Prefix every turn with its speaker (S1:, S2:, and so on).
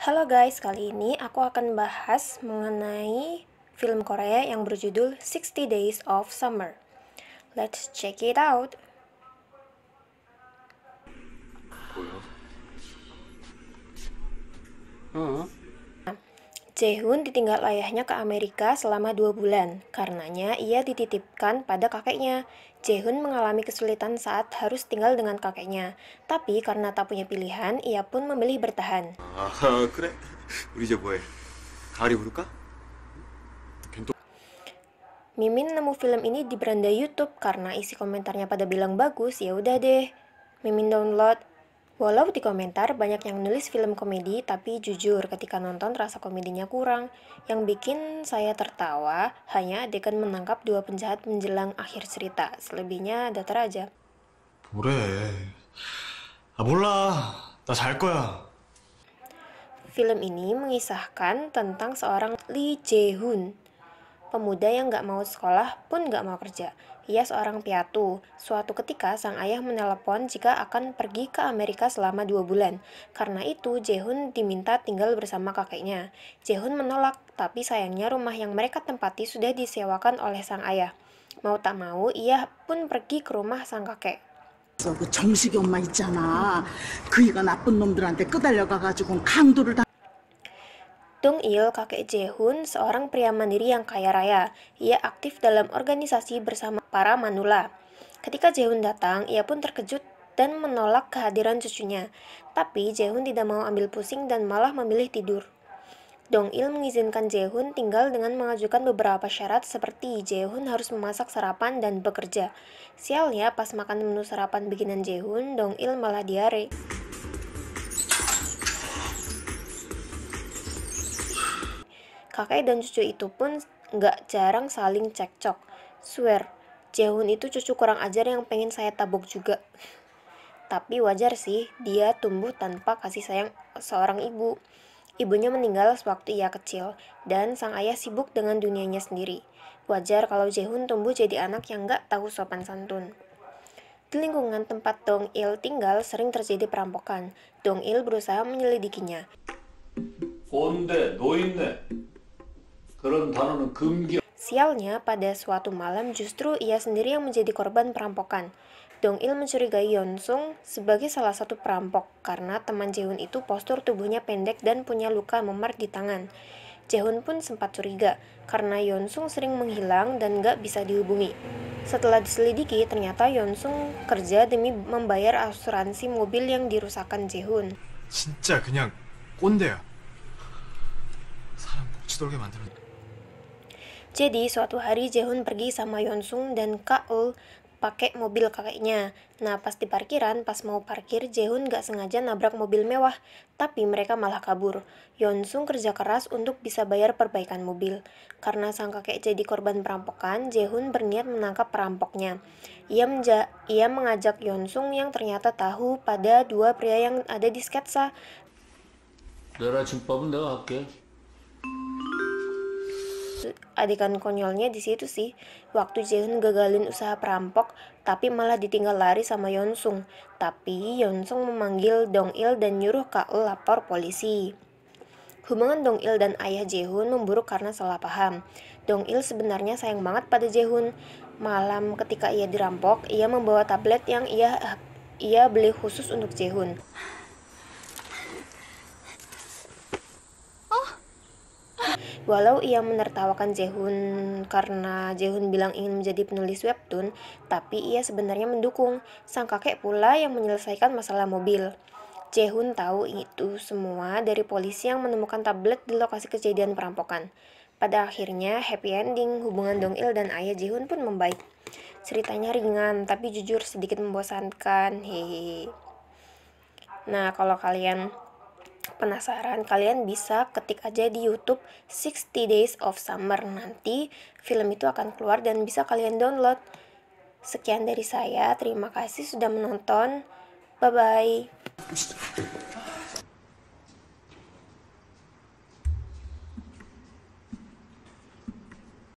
S1: Halo guys, kali ini aku akan bahas mengenai film Korea yang berjudul 60 Days of Summer. Let's check it out. Uh Jaehoon ditinggal ayahnya ke Amerika selama dua bulan, karenanya ia dititipkan pada kakeknya. Jaehoon mengalami kesulitan saat harus tinggal dengan kakeknya, tapi karena tak punya pilihan, ia pun memilih bertahan. Mimin nemu film ini di beranda YouTube karena isi komentarnya pada bilang bagus, ya udah deh. Mimin download, Walau di komentar banyak yang nulis film komedi, tapi jujur ketika nonton rasa komedinya kurang. Yang bikin saya tertawa hanya adegan menangkap dua penjahat menjelang akhir cerita. Selebihnya datar aja. Film ini mengisahkan tentang seorang Lee Jae-hun, pemuda yang gak mau sekolah pun gak mau kerja. Ia seorang piatu. Suatu ketika, sang ayah menelepon jika akan pergi ke Amerika selama dua bulan. Karena itu, Jehun diminta tinggal bersama kakeknya. Jehun menolak, tapi sayangnya rumah yang mereka tempati sudah disewakan oleh sang ayah. Mau tak mau, ia pun pergi ke rumah sang kakek. 그 정식이 엄마 있잖아. 나쁜 놈들한테 끄달려가가지고 강도를 Tung Il, kakek Jehun, seorang pria mandiri yang kaya raya. Ia aktif dalam organisasi bersama para manula. Ketika Jehun datang, ia pun terkejut dan menolak kehadiran cucunya. Tapi Jehun tidak mau ambil pusing dan malah memilih tidur. Dong Il mengizinkan Jehun tinggal dengan mengajukan beberapa syarat seperti Jehun harus memasak sarapan dan bekerja. Sialnya, pas makan menu sarapan bikinan Jehun, Dong Il malah diare. kakek dan cucu itu pun nggak jarang saling cekcok. Swear, Jehun itu cucu kurang ajar yang pengen saya tabok juga. Tapi wajar sih, dia tumbuh tanpa kasih sayang seorang ibu. Ibunya meninggal sewaktu ia kecil, dan sang ayah sibuk dengan dunianya sendiri. Wajar kalau Jehun tumbuh jadi anak yang nggak tahu sopan santun. Di lingkungan tempat Dong Il tinggal sering terjadi perampokan. Dong Il berusaha menyelidikinya. Sialnya, pada suatu malam justru ia sendiri yang menjadi korban perampokan. Dong Il mencurigai Yeon Sung sebagai salah satu perampok karena teman Jehun itu postur tubuhnya pendek dan punya luka memar di tangan. Jehun pun sempat curiga karena Yeon Sung sering menghilang dan gak bisa dihubungi. Setelah diselidiki, ternyata Yeon Sung kerja demi membayar asuransi mobil yang dirusakkan Jehun. 진짜 그냥 꼰대야. 사람 목치 만드는. Jadi suatu hari Jehun pergi sama Yonsung dan Kak Eul pakai mobil kakeknya. Nah pas di parkiran, pas mau parkir, Jehun gak sengaja nabrak mobil mewah, tapi mereka malah kabur. Yonsung kerja keras untuk bisa bayar perbaikan mobil. Karena sang kakek jadi korban perampokan, Jehun berniat menangkap perampoknya. Ia, menja ia mengajak Yonsung yang ternyata tahu pada dua pria yang ada di sketsa adegan konyolnya di situ sih, waktu Jaehyun gagalin usaha perampok tapi malah ditinggal lari sama Yeonsung. Tapi Yeonsung memanggil Dong Il dan nyuruh Kak Eul lapor polisi. Hubungan Dong Il dan ayah Jaehyun memburuk karena salah paham. Dong Il sebenarnya sayang banget pada Jaehyun. Malam ketika ia dirampok, ia membawa tablet yang ia ia beli khusus untuk Jaehyun. Walau ia menertawakan Jehun karena Jehun bilang ingin menjadi penulis webtoon, tapi ia sebenarnya mendukung. Sang kakek pula yang menyelesaikan masalah mobil. Jehun tahu itu semua dari polisi yang menemukan tablet di lokasi kejadian perampokan. Pada akhirnya, happy ending, hubungan Dong Il dan ayah Jehun pun membaik. Ceritanya ringan, tapi jujur sedikit membosankan. Hehehe. Nah, kalau kalian penasaran, kalian bisa ketik aja di YouTube 60 Days of Summer nanti film itu akan keluar dan bisa kalian download. Sekian dari saya, terima kasih sudah menonton. Bye bye.